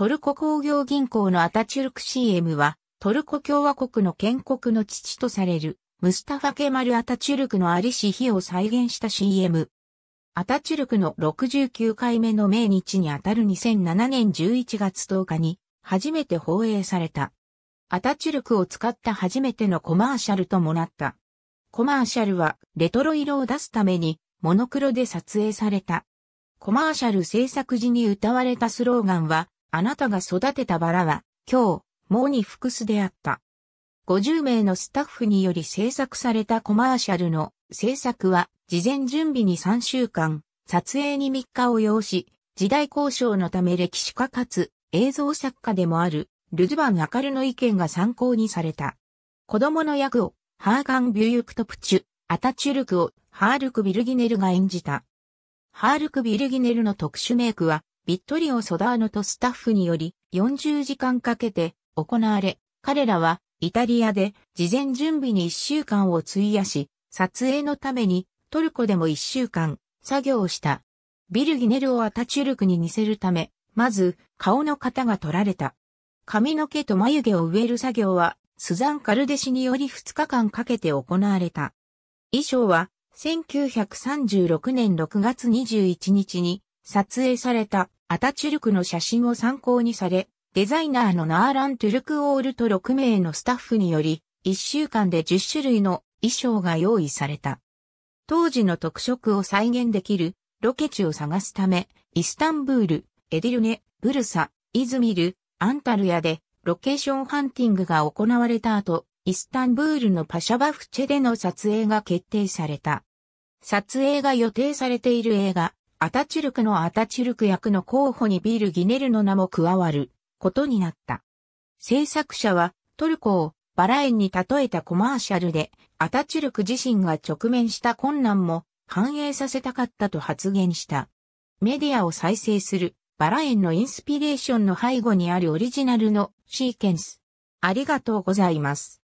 トルコ工業銀行のアタチュルク CM は、トルコ共和国の建国の父とされる、ムスタファ・ケマル・アタチュルクのアリシヒを再現した CM。アタチュルクの69回目の命日にあたる2007年11月10日に、初めて放映された。アタチュルクを使った初めてのコマーシャルともなった。コマーシャルは、レトロ色を出すために、モノクロで撮影された。コマーシャル制作時に歌われたスローガンは、あなたが育てたバラは、今日、もうに複数であった。50名のスタッフにより制作されたコマーシャルの制作は、事前準備に3週間、撮影に3日を要し、時代交渉のため歴史家かつ映像作家でもあるルドバン・アカルの意見が参考にされた。子供の役をハーガン・ビューユクトプチュ、アタチュルクをハールク・ビルギネルが演じた。ハールク・ビルギネルの特殊メイクはビットリオ・ソダーノとスタッフにより40時間かけて行われ、彼らはイタリアで事前準備に1週間を費やし、撮影のためにトルコでも1週間作業をした。ビルギネルをアタチュルクに似せるため、まず顔の型が取られた。髪の毛と眉毛を植える作業はスザン・カルデシにより2日間かけて行われた。衣装は1936年6月21日に撮影されたアタチュルクの写真を参考にされ、デザイナーのナーラン・トゥルクオールと6名のスタッフにより、1週間で10種類の衣装が用意された。当時の特色を再現できるロケ地を探すため、イスタンブール、エディルネ、ブルサ、イズミル、アンタルヤでロケーションハンティングが行われた後、イスタンブールのパシャバフチェでの撮影が決定された。撮影が予定されている映画、アタチュルクのアタチュルク役の候補にビール・ギネルの名も加わることになった。制作者はトルコをバラ園に例えたコマーシャルでアタチュルク自身が直面した困難も反映させたかったと発言した。メディアを再生するバラ園のインスピレーションの背後にあるオリジナルのシーケンス。ありがとうございます。